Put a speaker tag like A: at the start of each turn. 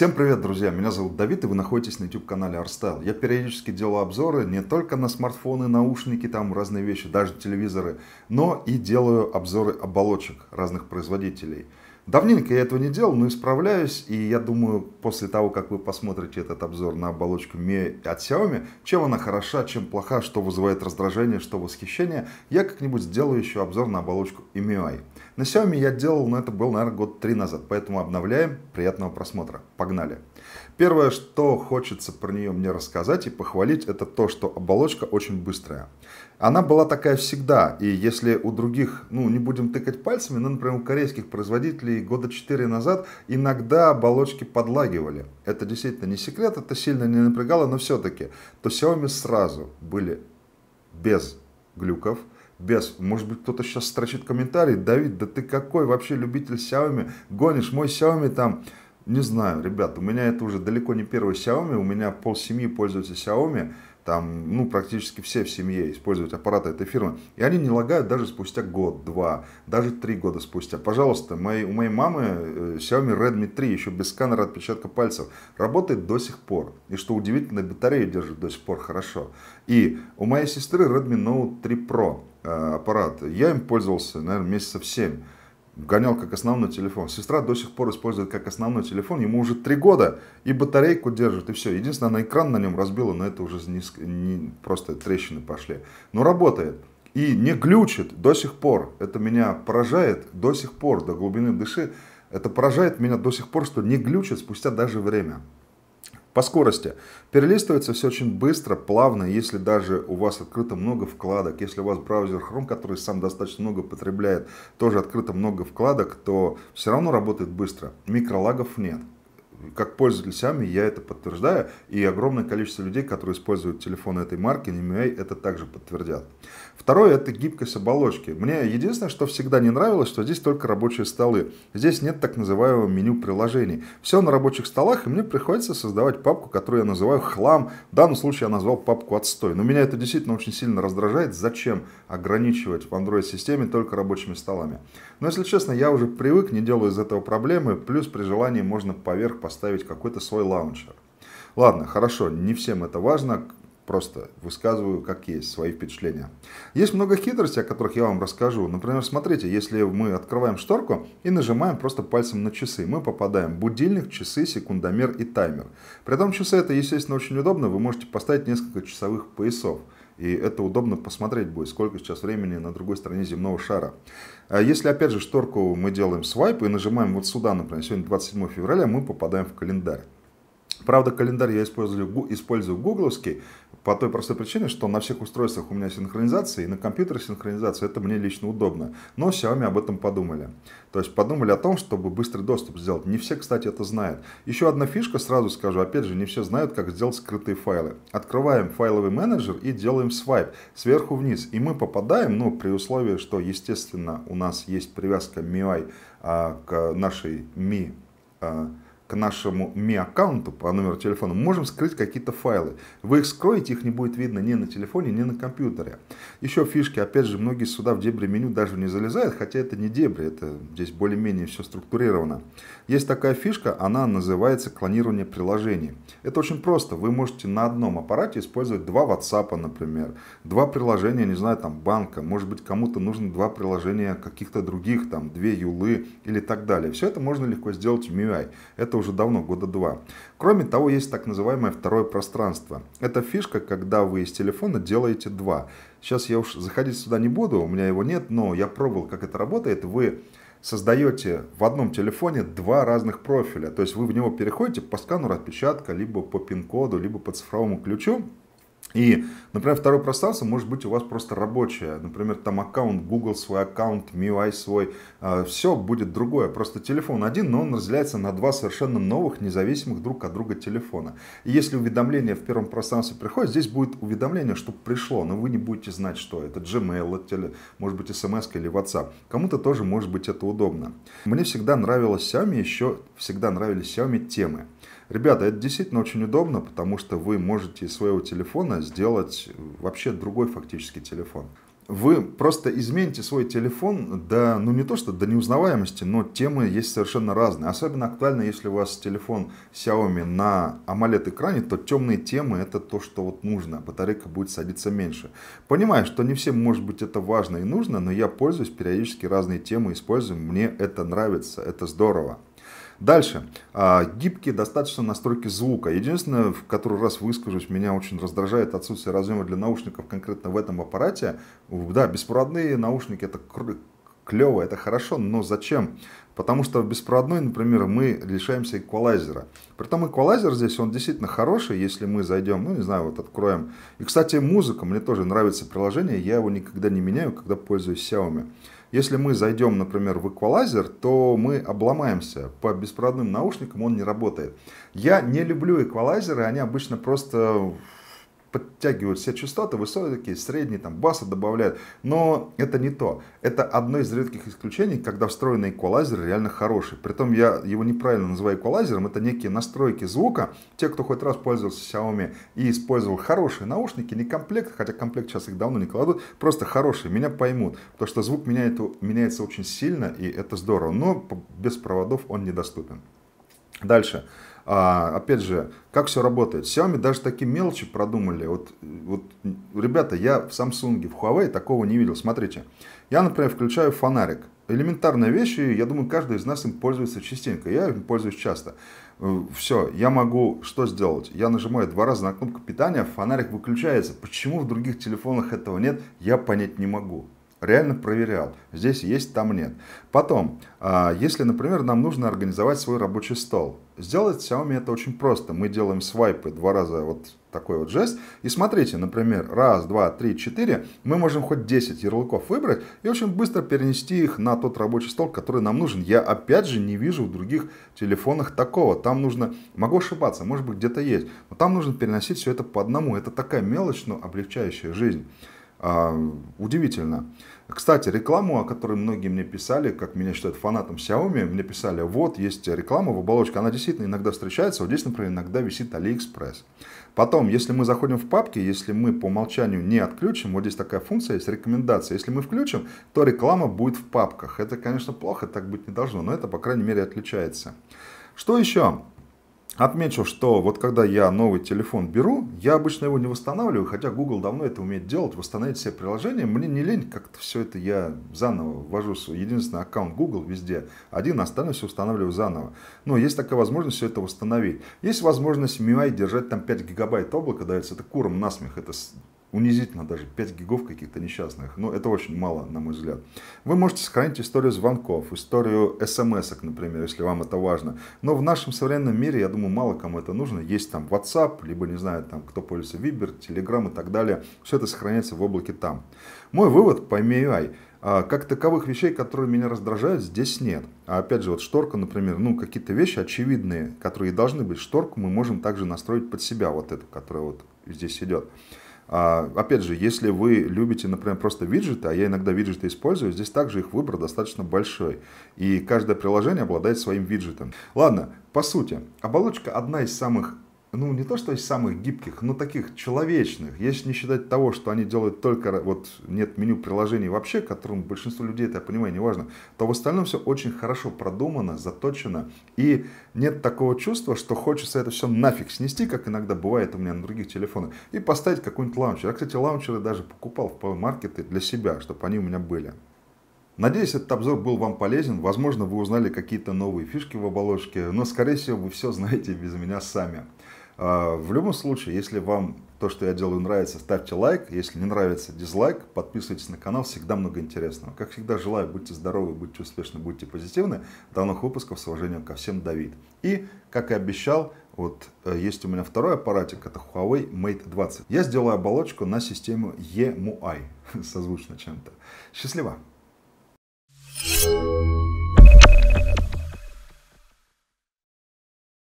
A: Всем привет, друзья! Меня зовут Давид, и вы находитесь на YouTube-канале ArtStyle. Я периодически делаю обзоры не только на смартфоны, наушники, там разные вещи, даже телевизоры, но и делаю обзоры оболочек разных производителей. Давненько я этого не делал, но исправляюсь, и я думаю, после того, как вы посмотрите этот обзор на оболочку Mi от Xiaomi, чем она хороша, чем плоха, что вызывает раздражение, что восхищение, я как-нибудь сделаю еще обзор на оболочку MIUI. На Xiaomi я делал, но это был, наверное, год три назад, поэтому обновляем. Приятного просмотра. Погнали. Первое, что хочется про нее мне рассказать и похвалить, это то, что оболочка очень быстрая. Она была такая всегда, и если у других, ну, не будем тыкать пальцами, но, например, у корейских производителей года 4 назад иногда оболочки подлагивали. Это действительно не секрет, это сильно не напрягало, но все-таки. То Xiaomi сразу были без глюков, без... Может быть, кто-то сейчас строчит комментарий. Давид, да ты какой вообще любитель Xiaomi? Гонишь мой Xiaomi там... Не знаю, ребят, у меня это уже далеко не первый Xiaomi. У меня пол семьи пользуются Xiaomi. Там, ну, практически все в семье используют аппараты этой фирмы. И они не лагают даже спустя год, два, даже три года спустя. Пожалуйста, моей, у моей мамы э, Xiaomi Redmi 3 еще без сканера отпечатка пальцев работает до сих пор. И что удивительно, батарею держит до сих пор хорошо. И у моей сестры Redmi Note 3 Pro Э, аппарат. Я им пользовался, наверное, месяцев 7. Гонял как основной телефон. Сестра до сих пор использует как основной телефон. Ему уже три года. И батарейку держит, и все. Единственное, она экран на нем разбила, но это уже низ... не... просто трещины пошли. Но работает. И не глючит до сих пор. Это меня поражает до сих пор, до глубины души. Это поражает меня до сих пор, что не глючит спустя даже время. По скорости. Перелистывается все очень быстро, плавно, если даже у вас открыто много вкладок. Если у вас браузер Chrome, который сам достаточно много потребляет, тоже открыто много вкладок, то все равно работает быстро. Микролагов нет как пользователь Xiaomi я это подтверждаю, и огромное количество людей, которые используют телефоны этой марки, MIUI, это также подтвердят. Второе – это гибкость оболочки. Мне единственное, что всегда не нравилось, что здесь только рабочие столы. Здесь нет так называемого меню приложений. Все на рабочих столах, и мне приходится создавать папку, которую я называю «хлам». В данном случае я назвал папку «отстой». Но меня это действительно очень сильно раздражает. Зачем ограничивать в Android-системе только рабочими столами? Но, если честно, я уже привык, не делаю из этого проблемы. Плюс при желании можно поверх поставить поставить какой-то свой лаунчер. Ладно, хорошо, не всем это важно, просто высказываю, как есть, свои впечатления. Есть много хитростей, о которых я вам расскажу. Например, смотрите, если мы открываем шторку и нажимаем просто пальцем на часы, мы попадаем в будильник, часы, секундомер и таймер. При этом часы это, естественно, очень удобно, вы можете поставить несколько часовых поясов – и это удобно посмотреть будет, сколько сейчас времени на другой стороне земного шара. А если, опять же, шторку мы делаем свайп и нажимаем вот сюда, например, сегодня 27 февраля, мы попадаем в календарь. Правда, календарь я использую, использую гугловский по той простой причине, что на всех устройствах у меня синхронизация, и на компьютере синхронизация, это мне лично удобно. Но Xiaomi об этом подумали. То есть подумали о том, чтобы быстрый доступ сделать. Не все, кстати, это знают. Еще одна фишка, сразу скажу, опять же, не все знают, как сделать скрытые файлы. Открываем файловый менеджер и делаем свайп сверху вниз. И мы попадаем, ну, при условии, что, естественно, у нас есть привязка MIUI а, к нашей Mi а, к нашему ми аккаунту по номеру телефона, можем скрыть какие-то файлы. Вы их скроете, их не будет видно ни на телефоне, ни на компьютере. Еще фишки, опять же, многие сюда в дебри меню даже не залезают, хотя это не дебри, это здесь более-менее все структурировано. Есть такая фишка, она называется клонирование приложений. Это очень просто, вы можете на одном аппарате использовать два WhatsApp, например, два приложения, не знаю, там банка, может быть кому-то нужно два приложения каких-то других, там две юлы или так далее. Все это можно легко сделать в MIUI. Это уже давно, года два. Кроме того, есть так называемое второе пространство. Это фишка, когда вы из телефона делаете два. Сейчас я уж заходить сюда не буду, у меня его нет, но я пробовал, как это работает. Вы создаете в одном телефоне два разных профиля. То есть вы в него переходите по скану отпечатка, либо по пин-коду, либо по цифровому ключу. И, например, второе пространство может быть у вас просто рабочее. Например, там аккаунт Google свой, аккаунт MIUI свой. Э, Все будет другое. Просто телефон один, но он разделяется на два совершенно новых, независимых друг от друга телефона. И если уведомление в первом пространстве приходит, здесь будет уведомление, что пришло, но вы не будете знать, что это Gmail, это, может быть, SMS или WhatsApp. Кому-то тоже может быть это удобно. Мне всегда нравилось Xiaomi, еще всегда нравились Xiaomi темы. Ребята, это действительно очень удобно, потому что вы можете из своего телефона сделать вообще другой фактический телефон. Вы просто измените свой телефон до, ну не то что до неузнаваемости, но темы есть совершенно разные. Особенно актуально, если у вас телефон Xiaomi на AMOLED-экране, то темные темы это то, что вот нужно. Батарейка будет садиться меньше. Понимаю, что не всем может быть это важно и нужно, но я пользуюсь периодически разные темы, использую. Мне это нравится, это здорово. Дальше. А, гибкие достаточно настройки звука. Единственное, в который раз выскажусь, меня очень раздражает отсутствие разъема для наушников конкретно в этом аппарате. Да, беспроводные наушники это клево, это хорошо, но зачем? Потому что в беспроводной, например, мы лишаемся эквалайзера. Притом эквалайзер здесь, он действительно хороший, если мы зайдем, ну не знаю, вот откроем. И, кстати, музыка, мне тоже нравится приложение, я его никогда не меняю, когда пользуюсь Xiaomi. Если мы зайдем, например, в эквалайзер, то мы обломаемся. По беспроводным наушникам он не работает. Я не люблю эквалайзеры, они обычно просто подтягивают все частоты, высокие, средние, там басы добавляют. Но это не то. Это одно из редких исключений, когда встроенный эквалайзер реально хороший. Притом я его неправильно называю эквалайзером. Это некие настройки звука. Те, кто хоть раз пользовался Xiaomi и использовал хорошие наушники, не комплект, хотя комплект сейчас их давно не кладут, просто хорошие, меня поймут. Потому что звук меняет, меняется очень сильно, и это здорово. Но без проводов он недоступен. Дальше. А, опять же, как все работает? Xiaomi даже такие мелочи продумали. Вот, вот, ребята, я в Samsung, в Huawei такого не видел. Смотрите, я, например, включаю фонарик. Элементарная вещь, и я думаю, каждый из нас им пользуется частенько. Я им пользуюсь часто. Э, все, я могу что сделать? Я нажимаю два раза на кнопку питания, фонарик выключается. Почему в других телефонах этого нет, я понять не могу. Реально проверял. Здесь есть, там нет. Потом, а, если, например, нам нужно организовать свой рабочий стол, Сделать Xiaomi это очень просто. Мы делаем свайпы два раза вот такой вот жест. И смотрите, например, раз, два, три, четыре. Мы можем хоть 10 ярлыков выбрать и очень быстро перенести их на тот рабочий стол, который нам нужен. Я опять же не вижу в других телефонах такого. Там нужно, могу ошибаться, может быть где-то есть, но там нужно переносить все это по одному. Это такая мелочь, но облегчающая жизнь. Удивительно. Кстати, рекламу, о которой многие мне писали, как меня считают фанатом Xiaomi, мне писали, вот есть реклама в оболочке, она действительно иногда встречается, вот здесь, например, иногда висит AliExpress. Потом, если мы заходим в папки, если мы по умолчанию не отключим, вот здесь такая функция есть, рекомендация, если мы включим, то реклама будет в папках. Это, конечно, плохо, так быть не должно, но это, по крайней мере, отличается. Что еще? Отмечу, что вот когда я новый телефон беру, я обычно его не восстанавливаю, хотя Google давно это умеет делать, восстановить все приложения. Мне не лень, как-то все это я заново ввожу свой единственный аккаунт Google везде. Один, остальное все устанавливаю заново. Но есть такая возможность все это восстановить. Есть возможность MIUI держать там 5 гигабайт облака дается, это куром насмех, это унизительно даже 5 гигов каких-то несчастных. Но ну, это очень мало, на мой взгляд. Вы можете сохранить историю звонков, историю смс например, если вам это важно. Но в нашем современном мире, я думаю, мало кому это нужно. Есть там WhatsApp, либо, не знаю, там кто пользуется Viber, Telegram и так далее. Все это сохраняется в облаке там. Мой вывод по MIUI – а, как таковых вещей, которые меня раздражают, здесь нет. А опять же, вот шторка, например, ну, какие-то вещи очевидные, которые должны быть. Шторку мы можем также настроить под себя, вот эту, которая вот здесь идет. А, опять же, если вы любите, например, просто виджеты, а я иногда виджеты использую, здесь также их выбор достаточно большой. И каждое приложение обладает своим виджетом. Ладно, по сути, оболочка одна из самых ну, не то что из самых гибких, но таких человечных, если не считать того, что они делают только, вот нет меню приложений вообще, которым большинство людей, это я понимаю, неважно, то в остальном все очень хорошо продумано, заточено, и нет такого чувства, что хочется это все нафиг снести, как иногда бывает у меня на других телефонах, и поставить какой-нибудь лаунчер. Я, кстати, лаунчеры даже покупал в маркеты для себя, чтобы они у меня были. Надеюсь, этот обзор был вам полезен. Возможно, вы узнали какие-то новые фишки в оболочке, но, скорее всего, вы все знаете без меня сами. А, в любом случае, если вам то, что я делаю, нравится, ставьте лайк. Если не нравится, дизлайк. Подписывайтесь на канал, всегда много интересного. Как всегда, желаю, будьте здоровы, будьте успешны, будьте позитивны. До новых выпусков. С уважением ко всем, Давид. И, как и обещал, вот э, есть у меня второй аппаратик, это Huawei Mate 20. Я сделаю оболочку на систему EMUI, созвучно чем-то. Счастливо! Thank you.